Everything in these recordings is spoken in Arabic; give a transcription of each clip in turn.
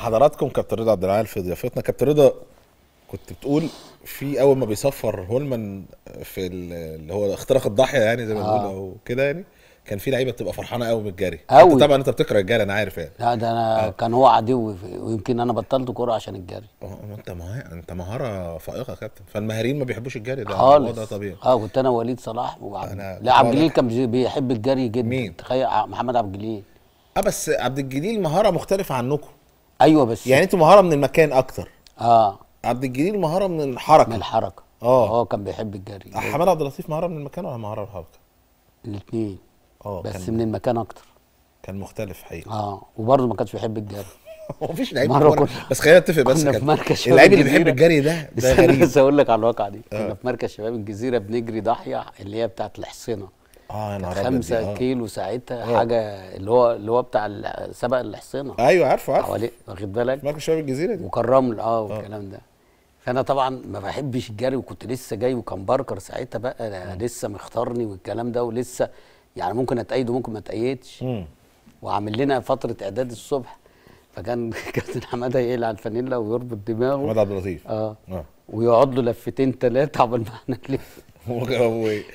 حضراتكم كابتن رضا عبد العال في ضيافتنا كابتن رضا كنت بتقول في اول ما بيصفر هولمان في اللي هو اختراق الضاحيه يعني زي ما بنقول آه. او كده يعني كان في لعيبه بتبقى فرحانه قوي الجري قوي انت طبعا انت بتكره الجري انا عارف يعني لا ده انا آه. كان هو عدو ويمكن انا بطلت كوره عشان الجري أه،, اه انت مه... انت مهاره فائقه يا كابتن فالمهاريين ما بيحبوش الجري ده خالص ده طبيعي اه كنت انا ووليد صلاح وعبد أنا... لا عبد الجليل كان بيحب الجري جدا مين؟ تخيل محمد عبد الجليل اه بس عبد الجليل مهاره مختلفه عنكم ايوه بس يعني انتوا مهاره من المكان اكتر اه عبد الجليل مهاره من الحركه من الحركه اه هو كان بيحب الجري حمال عبد اللطيف مهاره من المكان ولا مهاره من الحركه؟ الاثنين اه بس من المكان اكتر كان مختلف حقيقي اه وبرضه ما كانش بيحب الجري هو مفيش لعيب مرة كنا بس خلينا نتفق بس كنا في مركز اللعيب اللي بيحب الجري ده ده غريب بس اقول لك على الواقعه دي كنا آه. في مركز شباب الجزيره بنجري ضاحيه اللي هي بتاعت الحصينه اه يا نهار ابيض 5 آه. كيلو ساعتها آه. حاجه اللي هو اللي هو بتاع سبق الحصينه ايوه عارفه عارفه حواليه واخد بالك مركز شباب الجزيره دي وكرمل آه،, اه والكلام ده فانا طبعا ما بحبش الجري وكنت لسه جاي وكان باركر ساعتها بقى لسه مختارني والكلام ده ولسه يعني ممكن اتأيد وممكن ما اتأيدش وعامل لنا فتره اعداد الصبح فكان كابتن حماده يقلع الفانيلا ويربط دماغه حماده عبد اللطيف اه, آه. ويقعد له لفتين ثلاثه عقبال ما احنا نلف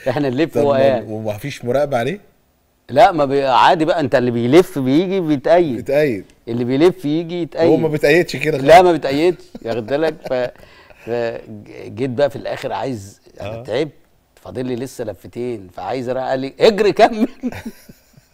احنا نلف وقاعد ومفيش مراقبه عليه؟ لا ما بي... عادي بقى انت اللي بيلف بيجي بيتقيد بيتقيد اللي بيلف يجي يتقيد هو ما بيتقيدش كده لا ما بيتقيدش واخد بالك ف... فجيت بقى في الاخر عايز انا آه. تعبت فاضل لي لسه لفتين فعايز اروح قال لي اجري كمل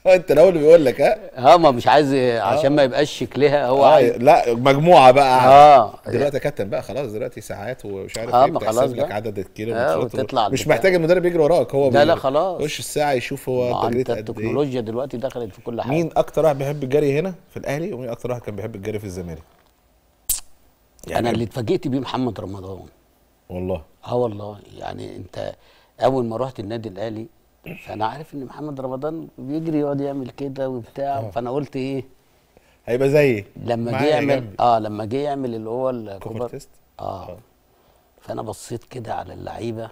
انت الاول بيقول لك ها اه ما مش عايز عشان آه. ما يبقاش شكلها هو آه. عايز. لا مجموعه بقى اه دلوقتي يا كابتن بقى خلاص دلوقتي ساعات ومش عارف آه ايه بتحسب لك عدد الكيلو آه مش محتاج المدرب يجري وراك هو لا لا خلاص يخش الساعه يشوف هو تجريت قد ايه التكنولوجيا دلوقتي دخلت في كل حاجه مين اكتر واحد بيحب الجري هنا في الاهلي ومين اكتر واحد كان بيحب الجري في الزمالك يعني انا اللي اتفاجئت بيه محمد رمضان والله اه والله يعني انت اول ما رحت النادي الاهلي فانا عارف ان محمد رمضان بيجري يقعد يعمل كده وبتاع آه. فانا قلت ايه هيبقى زيي لما جه يعمل اه لما جه يعمل اللي هو الكوبر تيست آه. آه. فانا بصيت كده على اللعيبه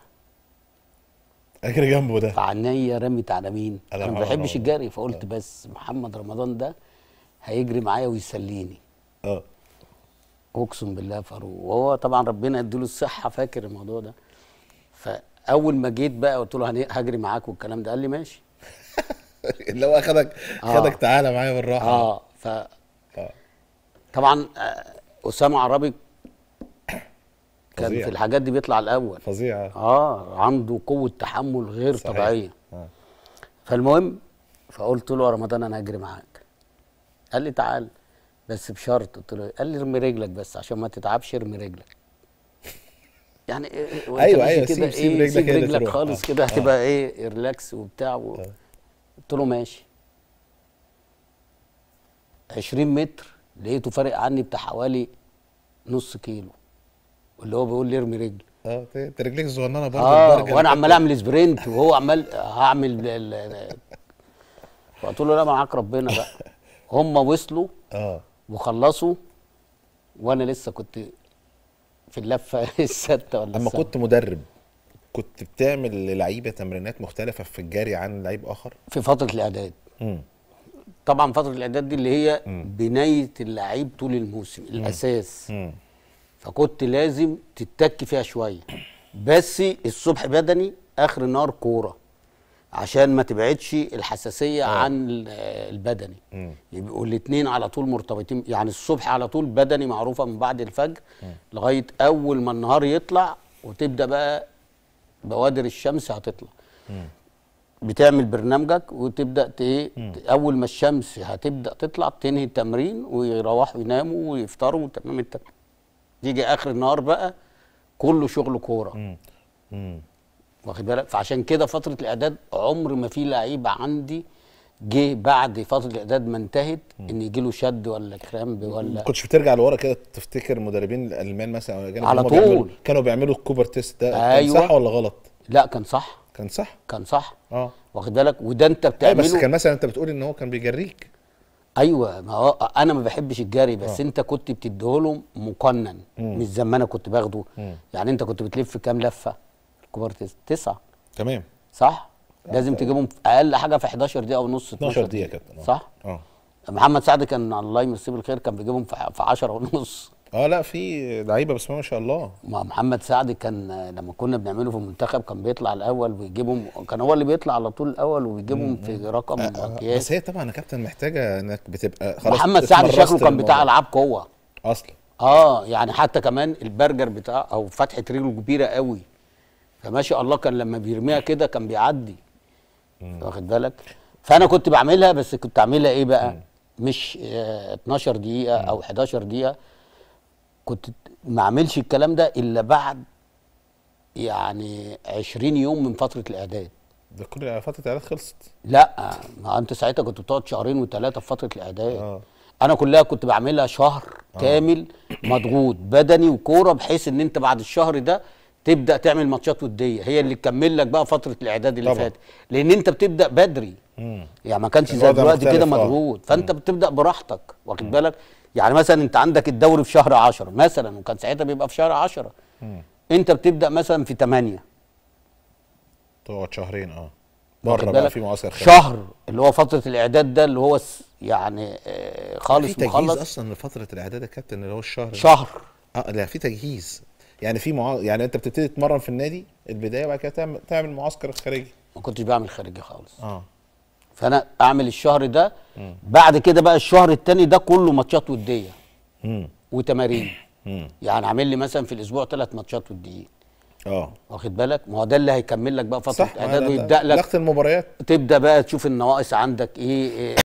اجري جنبه ده فعنيا رمت على مين انا ما بحبش الجري فقلت أوه. بس محمد رمضان ده هيجري معايا ويسليني اه اقسم بالله فاروق وهو طبعا ربنا يديله الصحه فاكر الموضوع ده ف اول ما جيت بقى قلت له هجري معاك والكلام ده قال لي ماشي اللي هو آه. خدك آه. تعالى معايا بالراحه اه ف آه. طبعا آه، اسامه عربي كان فظيع. في الحاجات دي بيطلع الاول فظيع اه عنده قوه تحمل غير صحيح. طبيعيه آه. فالمهم فقلت له يا رمضان انا هجري معاك قال لي تعال بس بشرط قلت له قال لي ارمي رجلك بس عشان ما تتعبش ارمي رجلك يعني إيه، إيه، ايوه ايوه كده سيب, سيب, إيه، رجلك, سيب رجلك, خالص خالص آه. كده آه. هتبقى ايه ريلاكس وبتاع و... آه. قلت له ماشي 20 متر لقيته فارق عني بتاع حوالي نص كيلو واللي هو بيقول لي ارمي رجل اه انت رجليك الصغننه برضه اه وانا عمال اعمل سبرنت وهو عمال هعمل فقلت له لا معاك ربنا بقى هم وصلوا اه وخلصوا وانا لسه كنت في اللفه السادسه ولا اما كنت مدرب كنت بتعمل للعيبه تمرينات مختلفه في الجري عن لعيب اخر في فتره الاعداد طبعا فتره الاعداد دي اللي هي بنايه اللعيب طول الموسم مم. الاساس مم. فكنت لازم تتك فيها شويه بس الصبح بدني اخر النهار كوره عشان ما تبعدش الحساسيه أوه. عن البدني مم. يبقوا الاثنين على طول مرتبطين يعني الصبح على طول بدني معروفه من بعد الفجر م. لغايه اول ما النهار يطلع وتبدا بقى بوادر الشمس هتطلع م. بتعمل برنامجك وتبدا إيه؟ ت... اول ما الشمس هتبدا تطلع تنهي التمرين ويروحوا يناموا ويفطروا تمام التمرين يجي اخر النهار بقى كله شغل كوره مم. مم. واخد بالك فعشان كده فتره الاعداد عمر ما في لعيب عندي جه بعد فتره الاعداد ما انتهت ان يجي له شد ولا كرامب ولا ما كنتش بترجع لورا كده تفتكر مدربين الالمان مثلا او الاجانب على طول بيعملوا كانوا بيعملوا الكوبر تيست ده أيوة. كان صح أيوة. ولا غلط؟ لا كان صح كان صح كان صح اه واخد بالك وده انت أيوة، بتعمله بس كان مثلا انت بتقول ان هو كان بيجريك ايوه ما هو انا ما بحبش الجري بس أوه. انت كنت بتديهولهم مقنن مش زي ما انا كنت باخده يعني انت كنت بتلف كام لفه كبار تسعه تمام صح؟ يعني لازم تجيبهم اقل حاجه في 11 دقيقه ونص 12 دقيقه كابتن صح؟ اه محمد سعد كان الله يمسيه بالخير كان بيجيبهم في 10 ونص اه لا في لعيبه بس ما شاء الله ما محمد سعد كان لما كنا بنعمله في المنتخب كان بيطلع الاول ويجيبهم كان هو اللي بيطلع على طول الاول ويجيبهم في رقم آه, آه،, آه، بس هي طبعا يا كابتن محتاجه انك بتبقى خلاص محمد سعد شكله كان بتاع العاب قوه اصلا اه يعني حتى كمان البرجر بتاع او فتحه رجله كبيره قوي فما شاء الله كان لما بيرميها كده كان بيعدي واخد بالك فانا كنت بعملها بس كنت اعملها ايه بقى مم. مش اه 12 دقيقه مم. او 11 دقيقه كنت ما اعملش الكلام ده الا بعد يعني 20 يوم من فتره الاعداد ده كل يعني فتره الاعداد خلصت لا ما انت ساعتها كنت بتقعد شهرين وثلاثه في فتره الاعداد آه. انا كلها كنت بعملها شهر آه. كامل مضغوط بدني وكوره بحيث ان انت بعد الشهر ده تبدا تعمل ماتشات وديه هي اللي تكمل لك بقى فتره الاعداد اللي فاتت لان انت بتبدا بدري مم. يعني ما كانش زي دلوقتي كده مضغوط آه. فانت مم. بتبدا براحتك واخد بالك يعني مثلا انت عندك الدوري في شهر 10 مثلا وكان ساعتها بيبقى في شهر 10 انت بتبدا مثلا في 8 تقعد شهرين اه بره بقى في معسكر شهر اللي هو فتره الاعداد ده اللي هو يعني آه، خالص مخلص في تجهيز مخلص. اصلا لفتره الاعداد يا كابتن اللي هو الشهر شهر اه لا في تجهيز يعني في معا... يعني انت بتبتدي تتمرن في النادي البدايه وبعد كده تعمل تعمل معسكر خارجي ما كنتش بعمل خارجي خالص اه فانا اعمل الشهر ده مم. بعد كده بقى الشهر الثاني ده كله ماتشات وديه وتمارين يعني عامل لي مثلا في الاسبوع ثلاث ماتشات وديين اه واخد بالك ما هو ده اللي هيكمل لك بقى فتره اعداد ويبدا لك المباريات تبدا بقى تشوف النواقص عندك ايه, إيه